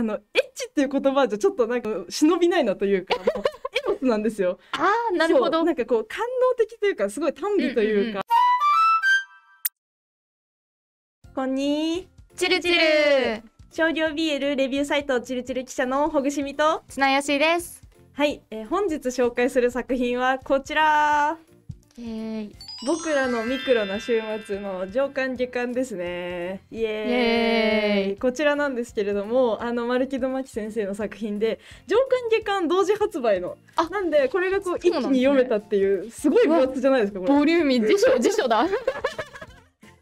あのエッチっていう言葉じゃちょっとなんか忍びないなというか エモスなんですよ。ああ、なるほどなんかこう官能的というかすごい短美というか。こんにちるちる少量 BL レビューサイトちるちる記者のほぐしみと綱吉ですはい、えー本日紹介する作品はこちらイエーイ僕らのミクロな週末の上巻下巻ですねイエーイこちらなんですけれどもあの丸木戸真紀先生の作品で上巻下巻同時発売のあなんでこれがこう一気に読めたっていうすごい分厚じゃないですかボリューミー辞書辞書だ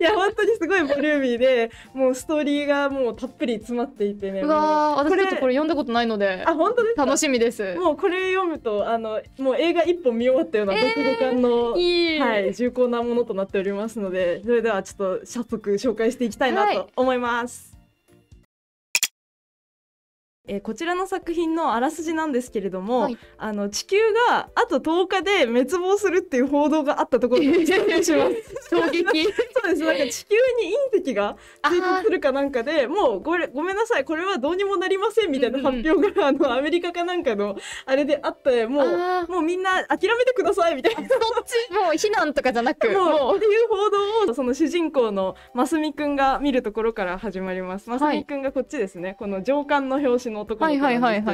いや本当にすごいボリューミーでもうストーリーがもうたっぷり詰まっていてねうわ私ちょっとこれ読んだことないのであ本当です楽しみですもうこれ読むとあのもう映画一本見終わったような読後感の、えー、はい、重厚なものとなっておりますのでそれではちょっと早速紹介していきたいなと思います、はいえー、こちらの作品のあらすじなんですけれども、はい、あの地球があと10日で滅亡するっていう報道があったところ 衝撃 そうですなんか地球に隕石が追突するかなんかでもうごれごめんなさいこれはどうにもなりませんみたいな発表が、うんうん、あのアメリカかなんかのあれであってもうもうみんな諦めてくださいみたいなそっちもう非難とかじゃなく もうっていう報道をその主人公の真澄くんが見るところから始まります真澄くんがこっちですね、はい、この上官の表紙のの男の子なんですけ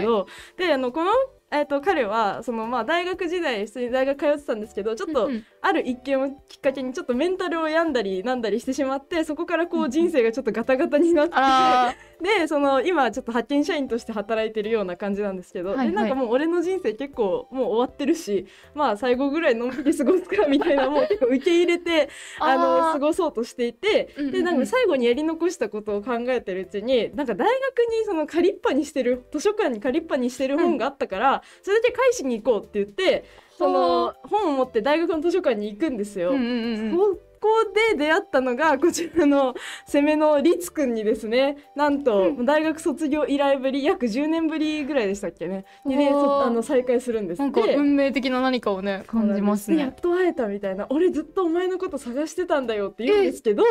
ど、であのこのえーと、と彼はその、まあ、大学時代普通に大学通ってたんですけどちょっとある一件をきっかけにちょっとメンタルを病んだりなんだりしてしまってそこからこう人生がちょっとガタガタになって、でその今ちょっと派遣社員として働いてるような感じなんですけど、はいはい、なんかもう俺の人生結構もう終わってるしまあ最後ぐらいのんびり過ごすかみたいなもう 結構受け入れてあの過ごそうとしていて、でなんか最後にやり残したことを考えてるうちになんか大学にその仮っぱにしてる図書館に仮っぱにしてる本があったから、うん、それで返しに行こうって言って。その本を持って大学の図書館に行くんですよ。うんうんうん、そで出会ったのがこちらの攻めのつくんにですねなんと大学卒業以来ぶり約10年ぶりぐらいでしたっけねにねあの再会するんですなんか運命的な何かをね感じますねやっと会えたみたいな俺ずっとお前のこと探してたんだよって言うんですけど、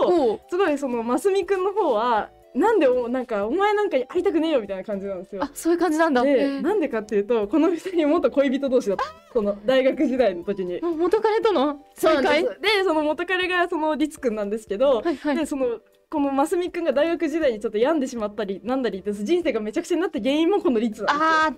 すごいそのますみくんの方はなんでおなんかお前なんか会いたくねえよみたいな感じなんですよ。あそういう感じなんだ。でなんでかっていうとこの二人元恋人同士だったその大学時代の時に。元彼とのそうでその元彼がその律くんなんですけど、はいはい、でそのこのますくんが大学時代にちょっと病んでしまったりなんだりって人生がめちゃくちゃになった原因もこの律なんああ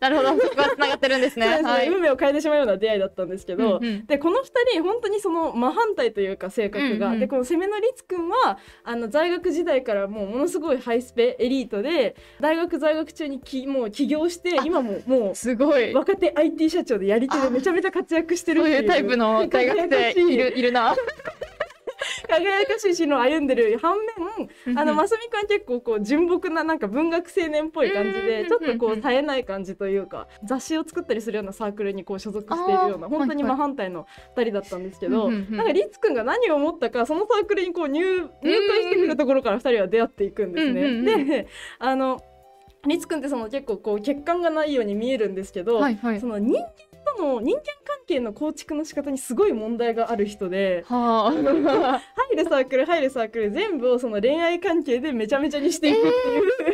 なるほどそこがつながってるんですねですはい、運命を変えてしまうような出会いだったんですけど、うんうん、でこの2人本当にその真反対というか性格が、うんうん、でこの攻めの律くんはあの在学時代からもうものすごいハイスペエリートで大学在学中にきもう起業して今ももうすごい若手 IT 社長でやり手でめちゃめちゃ活躍してるっていうそういうタイプの大学生いるいるな輝かしい進の歩んでる反面あのますみ君ん結構こう純朴ななんか文学青年っぽい感じでちょっとこう冴えない感じというか雑誌を作ったりするようなサークルにこう所属しているような本当に真反対の2人だったんですけどなんかリツ君が何を思ったかそのサークルにこう入入会してくるところから2人は出会っていくんですね。であのリツくんってその結構こう血管がないように見えるんですけど、はいはい、その人間人人間関係の構築の仕方にすごい問題がある人で、はあ、入 るサークル入るサークル全部をその恋愛関係でめちゃめちゃにしていくっていう、えー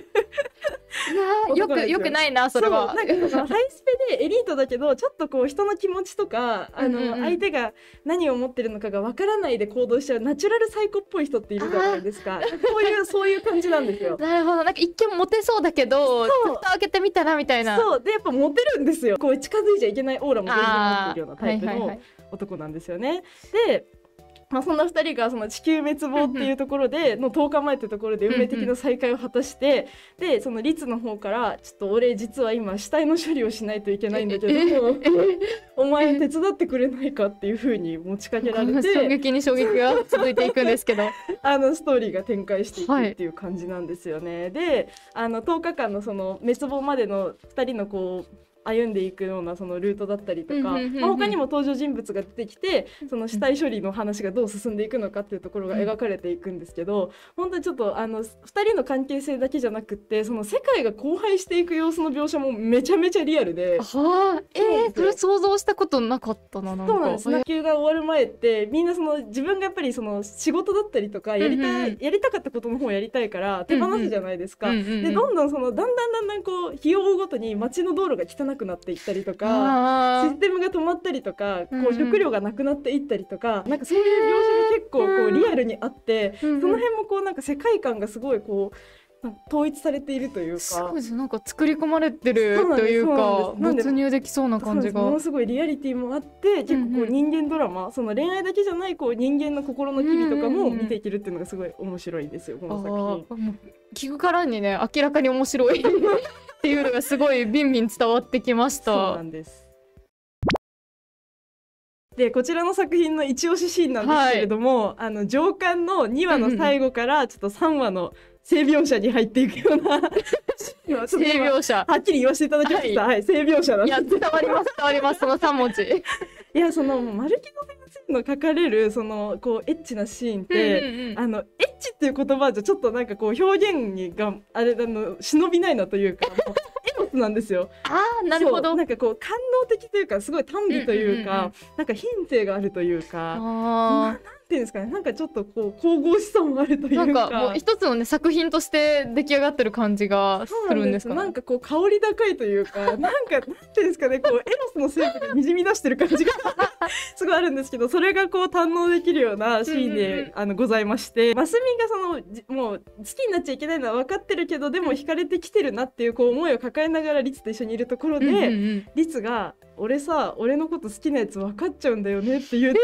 よくよくないなそれはなんかそハイスペでエリートだけどちょっとこう人の気持ちとかあの、うんうん、相手が何を持ってるのかがわからないで行動しちゃうナチュラルサイコっぽい人っているじゃないですかそ ういうそういう感じなんですよなるほどなんか一見モテそうだけど蓋開けてみたらみたいなそうでやっぱモテるんですよこう近づいちゃいけないオーラも全然持ってるようなタイプの男なんですよね、はいはいはい、でまあ、そんな2人がその地球滅亡っていうところでの10日前ってところで運命的な再会を果たしてでその律の方から「ちょっと俺実は今死体の処理をしないといけないんだけどお前手伝ってくれないか?」っていうふうに持ちかけられて 衝撃に衝撃が続いていくんですけど あのストーリーが展開していくっていう感じなんですよね。はい、であの10日間のその滅亡までの2人のこう歩んでいくようなそのルートだったりとか、まあ、他にも登場人物が出てきてその死体処理の話がどう進んでいくのかっていうところが描かれていくんですけど本当にちょっとあの2人の関係性だけじゃなくってその世界が荒廃していく様子の描写もめちゃめちゃリアルで。はあ、えー、それ想像したことなかったなそうなんです。野球が終わる前ってみんなその自分がやっぱりその仕事だったりとかやりたい、やりたかったことの方やりたいから手放すじゃないですか。でどんどんそのだんだんだんだんこう日を追うごとに街の道路が汚くくなっていったりとかシステムが止まったりとかこう食料がなくなっていったりとか、うん、なんかそういう描写が結構こうリアルにあって、うん、その辺もこうなんか世界観がすごいこう。統一されているというかそうですなんか作り込まれてるというか没入できそうな感じがものすごいリアリティもあって結構こう人間ドラマ、うんうん、その恋愛だけじゃないこう人間の心の機微とかも見ていけるっていうのがすごい面白いですよこの作品。聞くからにね明らかに面白い っていうのがすごいビンビン伝わってきました。そうなんですでこちらの作品の一押しシーンなんですけれども、はい、あの上巻の2話の最後からちょっと3話の性描写に入っていくような、性描写はっきり言わせていただきました、はい、はい、性描写なんですい伝わります伝わりますその3文字いやその丸木の先生の書かれるそのこうエッチなシーンって、うんうんうん、あのエッチっていう言葉じゃちょっとなんかこう表現があれあの忍びないなというか。なんですよ。あなるほど。なんかこう官能的というかすごい短美というか、うんうんうん、なんか品性があるというか。あていうんですかねなんかちょっとこう神々しさもあるというかなんかもう一つのね作品として出来上がってる感じがするんですか、ね、なんかこう香り高いというか なんかなんていうんですかねこうエロスの成分がにじみ出してる感じが すごいあるんですけどそれがこう堪能できるようなシーンで、うんあのございましてマ澄がそのもう好きになっちゃいけないのは分かってるけどでも惹かれてきてるなっていうこう思いを抱えながらリツと一緒にいるところで、うんうんうん、リツが「俺さ俺のこと好きなやつ分かっちゃうんだよね」って言って。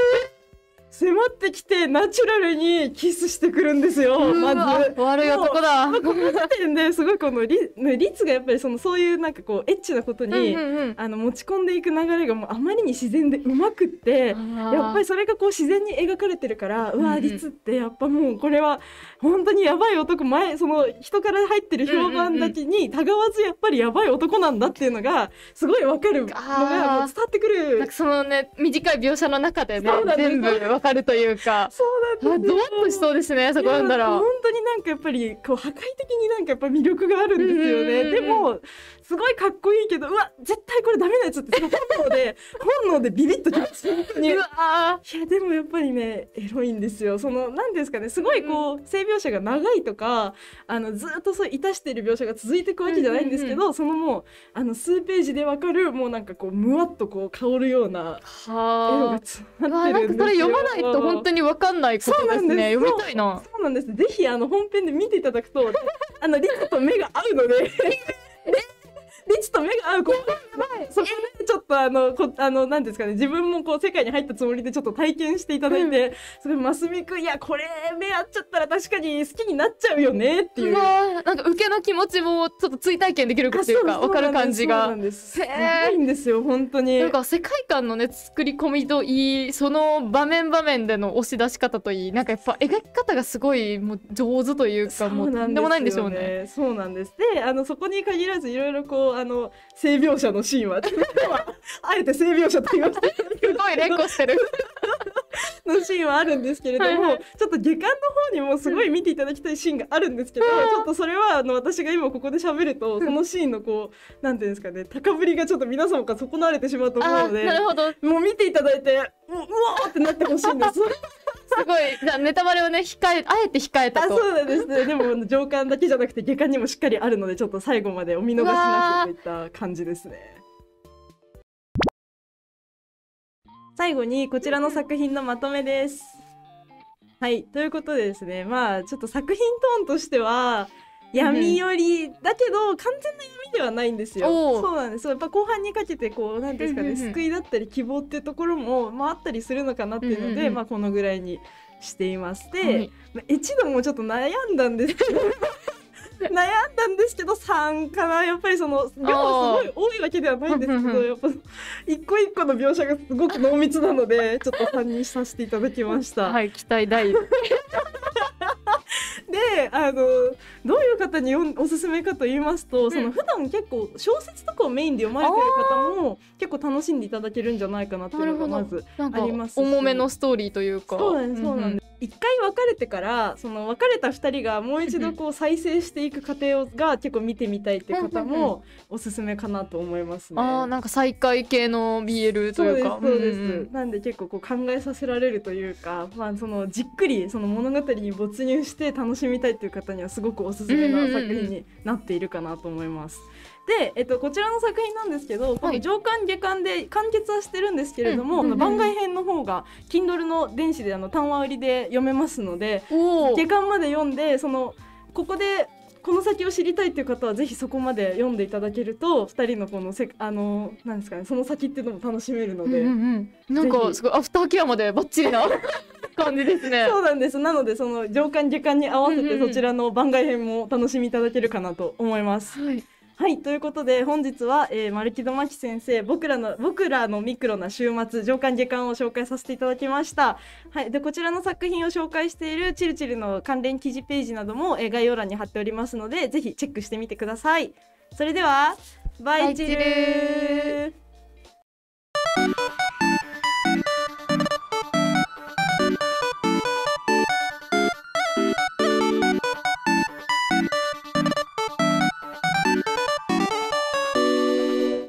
迫ってきてナチュラルにキスしてくるんですよまず悪い男だこの時点ですごいこのリツがやっぱりそのそういうなんかこうエッチなことに、あの持ち込んでいく流れがもうあまりに自然でうまくってやっぱりそれがこう自然に描かれてるからうわツってやっぱもうこれは本当にやばい男前その人から入ってる評判だけにたがわずやっぱりやばい男なんだっていうのがすごいわかるのが伝わってくる。なんかそのね短い描写の中でね全部かるというか。そうなんですよ。ゾワッとしそうですね、そこ読んだら。本当になんかやっぱり、こう破壊的になんかやっぱ魅力があるんですよね。でも、すごいかっこいいけど、うわ、絶対これダメなやつって、本能で、本能でビビッときます、本当に。うわいや、でもやっぱりね、エロいんですよ。その、なんですかね、すごいこう、性描写が長いとか、あの、ずっとそう、いたしてる描写が続いていくわけじゃないんですけど、そのもう、あの、数ページでわかる、もうなんかこう、むわっとこう、香るような、エロが詰まってるんですよ。ないと本当にわかんないことですね。読みたいな。そうなんです。ぜひあの本編で見ていただくと、あのリチと目が合うので、リチと目が合う。そこでちょっとあのこあのなんですかね自分もこう世界に入ったつもりでちょっと体験していただいて、うん、それますみくんいやこれ目合っちゃったら確かに好きになっちゃうよねっていう、まなんか受けの気持ちもちょっと追体験できるっていうかわかる感じがそうなんですいんですよ本当になんか世界観のね作り込みといいその場面場面での押し出し方といいなんかやっぱ描き方がすごいもう上手というかもうとんでもないんでしょうねそうなんですであのそこに限らずいろいろこうあの性描写のシーンはあえて性描写と言いましたすごい連呼してるのシーンはあるんですけれども、はいはい、ちょっと下巻の方にもすごい見ていただきたいシーンがあるんですけど、うん、ちょっとそれはあの私が今ここで喋ると、そのシーンのこう何ていうんですかね高ぶりがちょっと皆様から損なわれてしまうと思うのでなるほどもう見ていただいてううわーってなってほしいんです。すごいじゃネタバレをね控えあえて控えたとそうなんですねでも上巻だけじゃなくて下巻にもしっかりあるのでちょっと最後までお見逃しなくといった感じですね。最後にこちらの作品のまとめです。はい、ということでですね、まあちょっと作品トーンとしては闇より、うん、だけど完全な闇ではないんですよ。そうなんです。やっぱ後半にかけてこう何ですかね、救いだったり希望っていうところもまああったりするのかなっていうので、うんうんうん、まあこのぐらいにしていまして、はい、まあ、一度もちょっと悩んだんですけど。悩んだんですけど3かなやっぱりその量すごい多いわけではないんですけどやっぱ一個一個の描写がすごく濃密なので ちょっと3にさせていただきました。はい期待大 であのどういう方におすすめかと言いますと、うん、その普段結構小説とかをメインで読まれてる方も結構楽しんでいただけるんじゃないかなっていうのがまずあります重めのストーリーというかそうなんです、一回別れてからその別れた二人がもう一度こう再生していく過程をが結構見てみたいって方もおすすめかなと思いますね。あなんか再会系の BL というかそうです、そうんうん、なんで結構こう考えさせられるというか、まあ、そのじっくりその物語に没入して楽しみたいという方にはすごくおすすめな作品になっているかなと思います。で、えっと、こちらの作品なんですけど、この上巻下巻で完結はしてるんですけれども、番外編の方が Kindle の電子であの単話売りで読めますので下巻まで読んでそのここでこの先を知りたいという方はぜひそこまで読んでいただけると2人のこのせあのなんですかねその先っていうのも楽しめるので、うんうん、なんかすごいアフターケアまでばっちりな 感じですねそうなんですなのでその上巻下巻に合わせてそちらの番外編も楽しみいただけるかなと思います、うんうんはいはいということで本日は、えー、丸木戸真キ先生僕らの僕らのミクロな週末上巻下巻を紹介させていただきました。はい、でこちらの作品を紹介しているチルチルの関連記事ページなども、えー、概要欄に貼っておりますのでぜひチェックしてみてください。それではバイチル